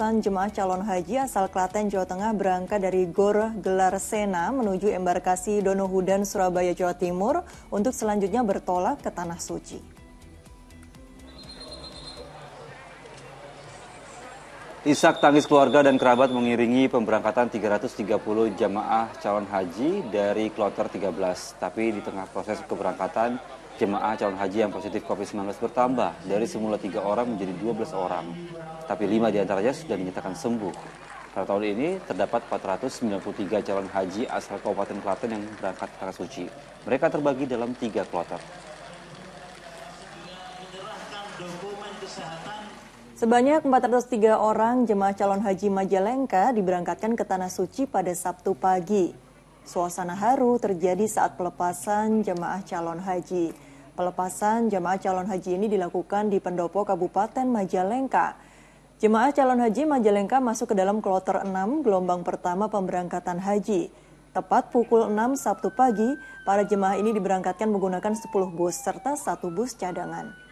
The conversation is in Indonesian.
ratusan jemaah calon haji asal Klaten, Jawa Tengah berangkat dari Gor Gelar Sena menuju embarkasi Donohudan, Surabaya, Jawa Timur untuk selanjutnya bertolak ke Tanah Suci. Isak tangis keluarga dan kerabat mengiringi pemberangkatan 330 jemaah calon haji dari kloter 13. Tapi di tengah proses keberangkatan, jemaah calon haji yang positif COVID-19 bertambah dari semula tiga orang menjadi 12 orang, tapi lima di antaranya sudah dinyatakan sembuh. Pada tahun ini terdapat 493 calon haji asal Kabupaten Klaten yang berangkat ke tanah suci. Mereka terbagi dalam tiga kloter. Sebanyak 403 orang jemaah calon haji Majalengka diberangkatkan ke Tanah Suci pada Sabtu pagi. Suasana haru terjadi saat pelepasan jemaah calon haji. Pelepasan jemaah calon haji ini dilakukan di pendopo Kabupaten Majalengka. Jemaah calon haji Majalengka masuk ke dalam kloter 6 gelombang pertama pemberangkatan haji. Tepat pukul 6 Sabtu pagi, para jemaah ini diberangkatkan menggunakan 10 bus serta satu bus cadangan.